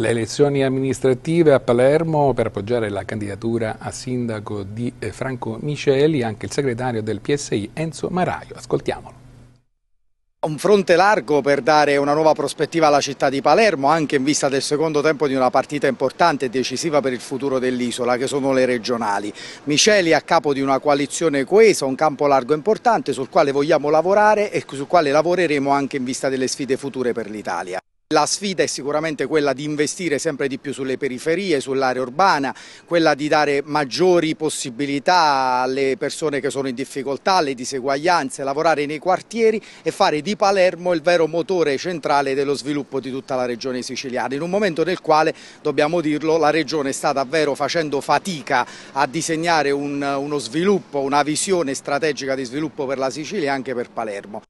Le elezioni amministrative a Palermo per appoggiare la candidatura a sindaco di eh, Franco Miceli, anche il segretario del PSI Enzo Maraio. Ascoltiamolo. Un fronte largo per dare una nuova prospettiva alla città di Palermo, anche in vista del secondo tempo di una partita importante e decisiva per il futuro dell'isola, che sono le regionali. Miceli a capo di una coalizione coesa, un campo largo importante sul quale vogliamo lavorare e sul quale lavoreremo anche in vista delle sfide future per l'Italia. La sfida è sicuramente quella di investire sempre di più sulle periferie, sull'area urbana, quella di dare maggiori possibilità alle persone che sono in difficoltà, alle diseguaglianze, lavorare nei quartieri e fare di Palermo il vero motore centrale dello sviluppo di tutta la regione siciliana, in un momento nel quale, dobbiamo dirlo, la regione sta davvero facendo fatica a disegnare un, uno sviluppo, una visione strategica di sviluppo per la Sicilia e anche per Palermo.